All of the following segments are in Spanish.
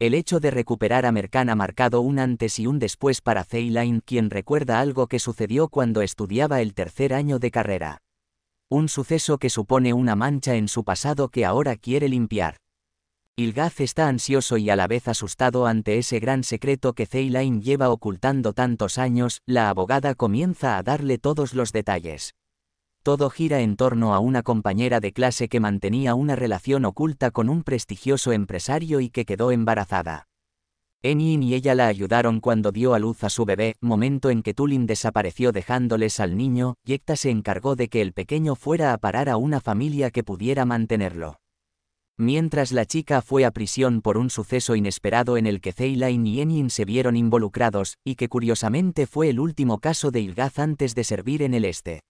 El hecho de recuperar a Mercan ha marcado un antes y un después para Zeyline, quien recuerda algo que sucedió cuando estudiaba el tercer año de carrera. Un suceso que supone una mancha en su pasado que ahora quiere limpiar. Ilgaz está ansioso y a la vez asustado ante ese gran secreto que Zeyline lleva ocultando tantos años, la abogada comienza a darle todos los detalles todo gira en torno a una compañera de clase que mantenía una relación oculta con un prestigioso empresario y que quedó embarazada. Enyin y ella la ayudaron cuando dio a luz a su bebé, momento en que Tulin desapareció dejándoles al niño, Yecta se encargó de que el pequeño fuera a parar a una familia que pudiera mantenerlo. Mientras la chica fue a prisión por un suceso inesperado en el que Zeylain y Enyin se vieron involucrados, y que curiosamente fue el último caso de Ilgaz antes de servir en el este.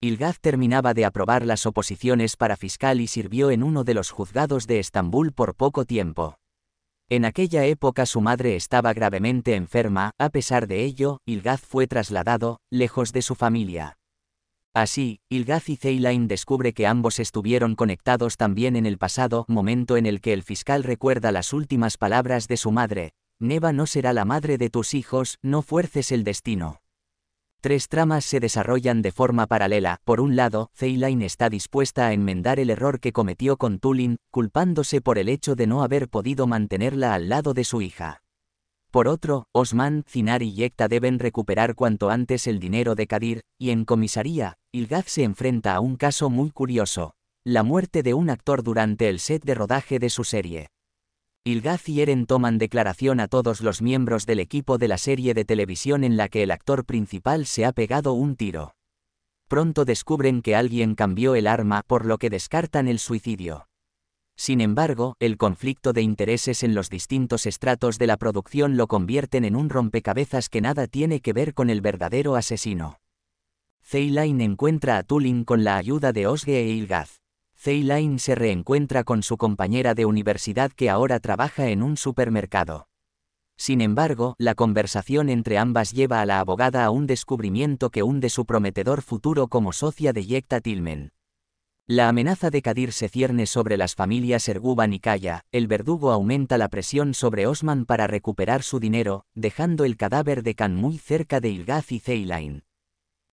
Ilgaz terminaba de aprobar las oposiciones para fiscal y sirvió en uno de los juzgados de Estambul por poco tiempo. En aquella época su madre estaba gravemente enferma, a pesar de ello, Ilgaz fue trasladado, lejos de su familia. Así, Ilgaz y Zeylain descubre que ambos estuvieron conectados también en el pasado, momento en el que el fiscal recuerda las últimas palabras de su madre. Neva no será la madre de tus hijos, no fuerces el destino. Tres tramas se desarrollan de forma paralela. Por un lado, Zeyline está dispuesta a enmendar el error que cometió con Tulin, culpándose por el hecho de no haber podido mantenerla al lado de su hija. Por otro, Osman, Zinar y Yekta deben recuperar cuanto antes el dinero de Kadir, y en comisaría, Ilgaz se enfrenta a un caso muy curioso. La muerte de un actor durante el set de rodaje de su serie. Ilgaz y Eren toman declaración a todos los miembros del equipo de la serie de televisión en la que el actor principal se ha pegado un tiro. Pronto descubren que alguien cambió el arma por lo que descartan el suicidio. Sin embargo, el conflicto de intereses en los distintos estratos de la producción lo convierten en un rompecabezas que nada tiene que ver con el verdadero asesino. Zeyline encuentra a Tulin con la ayuda de Osge e Ilgaz. Zeyline se reencuentra con su compañera de universidad que ahora trabaja en un supermercado. Sin embargo, la conversación entre ambas lleva a la abogada a un descubrimiento que hunde su prometedor futuro como socia de Yekta Tilmen. La amenaza de Kadir se cierne sobre las familias Erguban y Kaya, el verdugo aumenta la presión sobre Osman para recuperar su dinero, dejando el cadáver de Khan muy cerca de Ilgaz y Zeylain.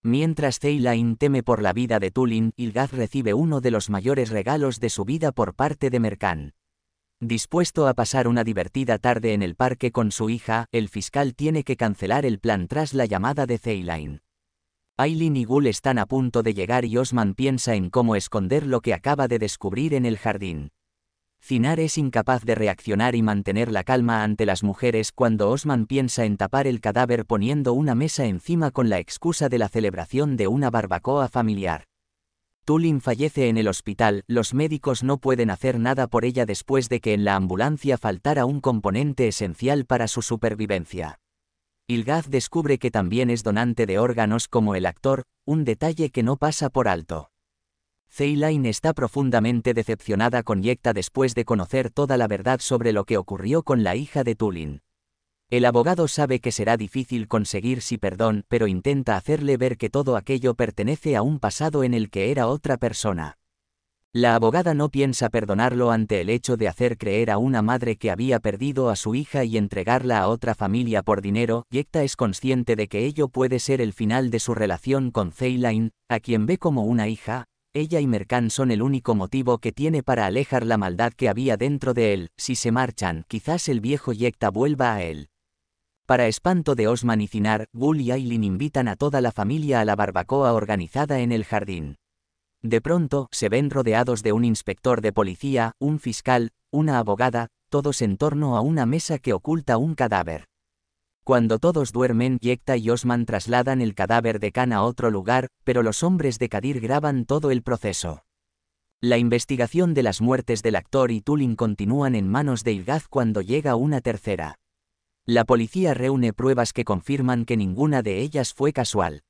Mientras Ceilain teme por la vida de Tulin, Ilgaz recibe uno de los mayores regalos de su vida por parte de Mercan. Dispuesto a pasar una divertida tarde en el parque con su hija, el fiscal tiene que cancelar el plan tras la llamada de Ceilain. Aileen y Gul están a punto de llegar y Osman piensa en cómo esconder lo que acaba de descubrir en el jardín. Cinar es incapaz de reaccionar y mantener la calma ante las mujeres cuando Osman piensa en tapar el cadáver poniendo una mesa encima con la excusa de la celebración de una barbacoa familiar. Tulin fallece en el hospital, los médicos no pueden hacer nada por ella después de que en la ambulancia faltara un componente esencial para su supervivencia. Ilgaz descubre que también es donante de órganos como el actor, un detalle que no pasa por alto. Zeylain está profundamente decepcionada con Yekta después de conocer toda la verdad sobre lo que ocurrió con la hija de Tulin. El abogado sabe que será difícil conseguir si perdón, pero intenta hacerle ver que todo aquello pertenece a un pasado en el que era otra persona. La abogada no piensa perdonarlo ante el hecho de hacer creer a una madre que había perdido a su hija y entregarla a otra familia por dinero. Yekta es consciente de que ello puede ser el final de su relación con Zeylain, a quien ve como una hija, ella y Mercan son el único motivo que tiene para alejar la maldad que había dentro de él, si se marchan, quizás el viejo Yecta vuelva a él. Para espanto de Osman y Cinar, y Aileen invitan a toda la familia a la barbacoa organizada en el jardín. De pronto, se ven rodeados de un inspector de policía, un fiscal, una abogada, todos en torno a una mesa que oculta un cadáver. Cuando todos duermen, Yekta y Osman trasladan el cadáver de Khan a otro lugar, pero los hombres de Kadir graban todo el proceso. La investigación de las muertes del actor y Tulin continúan en manos de Ilgaz cuando llega una tercera. La policía reúne pruebas que confirman que ninguna de ellas fue casual.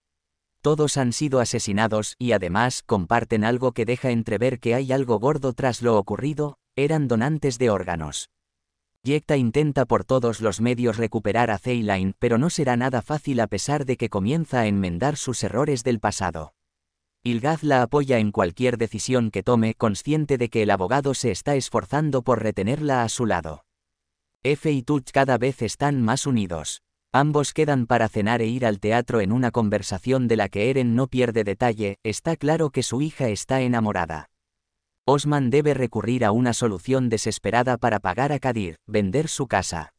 Todos han sido asesinados y además comparten algo que deja entrever que hay algo gordo tras lo ocurrido, eran donantes de órganos. Yecta intenta por todos los medios recuperar a Ceyline, pero no será nada fácil a pesar de que comienza a enmendar sus errores del pasado. Ilgaz la apoya en cualquier decisión que tome, consciente de que el abogado se está esforzando por retenerla a su lado. F y Tut cada vez están más unidos. Ambos quedan para cenar e ir al teatro en una conversación de la que Eren no pierde detalle, está claro que su hija está enamorada. Osman debe recurrir a una solución desesperada para pagar a Kadir, vender su casa.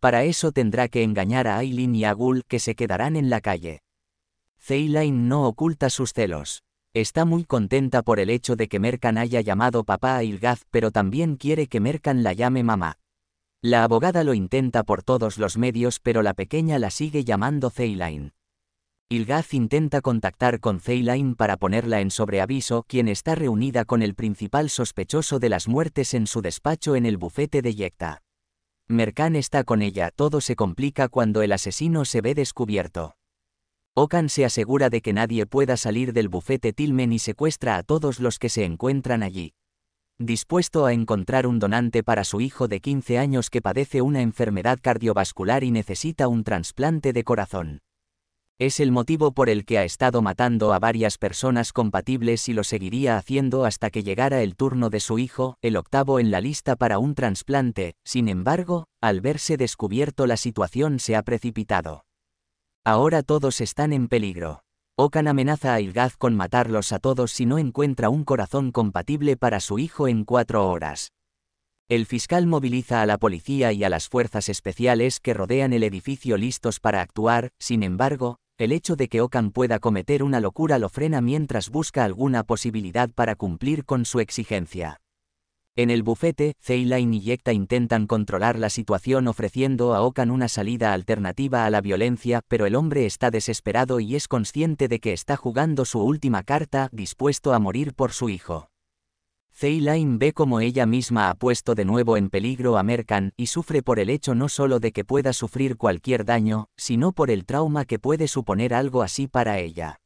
Para eso tendrá que engañar a Aileen y a Gul que se quedarán en la calle. Zeylain no oculta sus celos. Está muy contenta por el hecho de que Merkan haya llamado papá a Ilgaz, pero también quiere que Merkan la llame mamá. La abogada lo intenta por todos los medios, pero la pequeña la sigue llamando Zeylain. Ilgaz intenta contactar con Ceyline para ponerla en sobreaviso, quien está reunida con el principal sospechoso de las muertes en su despacho en el bufete de Yekta. Merkan está con ella, todo se complica cuando el asesino se ve descubierto. Okan se asegura de que nadie pueda salir del bufete Tilmen y secuestra a todos los que se encuentran allí. Dispuesto a encontrar un donante para su hijo de 15 años que padece una enfermedad cardiovascular y necesita un trasplante de corazón. Es el motivo por el que ha estado matando a varias personas compatibles y lo seguiría haciendo hasta que llegara el turno de su hijo, el octavo en la lista para un trasplante, sin embargo, al verse descubierto la situación se ha precipitado. Ahora todos están en peligro. Okan amenaza a Ilgaz con matarlos a todos si no encuentra un corazón compatible para su hijo en cuatro horas. El fiscal moviliza a la policía y a las fuerzas especiales que rodean el edificio listos para actuar, sin embargo, el hecho de que Okan pueda cometer una locura lo frena mientras busca alguna posibilidad para cumplir con su exigencia. En el bufete, Zeyline y Yecta intentan controlar la situación ofreciendo a Okan una salida alternativa a la violencia, pero el hombre está desesperado y es consciente de que está jugando su última carta, dispuesto a morir por su hijo. Zeyline ve como ella misma ha puesto de nuevo en peligro a Merkan y sufre por el hecho no solo de que pueda sufrir cualquier daño, sino por el trauma que puede suponer algo así para ella.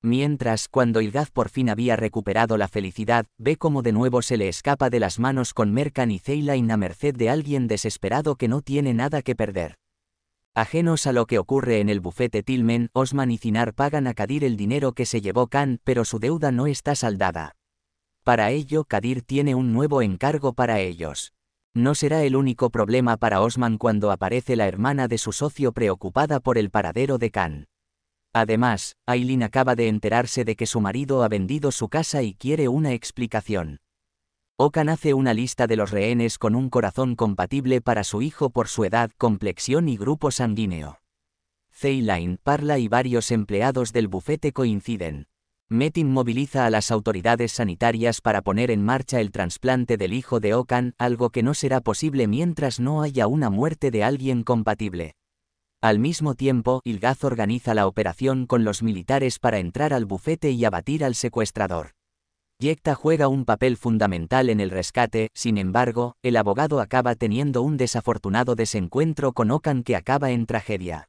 Mientras, cuando Ilgaz por fin había recuperado la felicidad, ve como de nuevo se le escapa de las manos con Merkan y Zeyline a merced de alguien desesperado que no tiene nada que perder. Ajenos a lo que ocurre en el bufete Tilmen, Osman y Cinar pagan a Kadir el dinero que se llevó Khan, pero su deuda no está saldada. Para ello Kadir tiene un nuevo encargo para ellos. No será el único problema para Osman cuando aparece la hermana de su socio preocupada por el paradero de Khan. Además, Aileen acaba de enterarse de que su marido ha vendido su casa y quiere una explicación. Okan hace una lista de los rehenes con un corazón compatible para su hijo por su edad, complexión y grupo sanguíneo. Zeyline, Parla y varios empleados del bufete coinciden. Metin moviliza a las autoridades sanitarias para poner en marcha el trasplante del hijo de Okan, algo que no será posible mientras no haya una muerte de alguien compatible. Al mismo tiempo, Ilgaz organiza la operación con los militares para entrar al bufete y abatir al secuestrador. Yekta juega un papel fundamental en el rescate, sin embargo, el abogado acaba teniendo un desafortunado desencuentro con Okan que acaba en tragedia.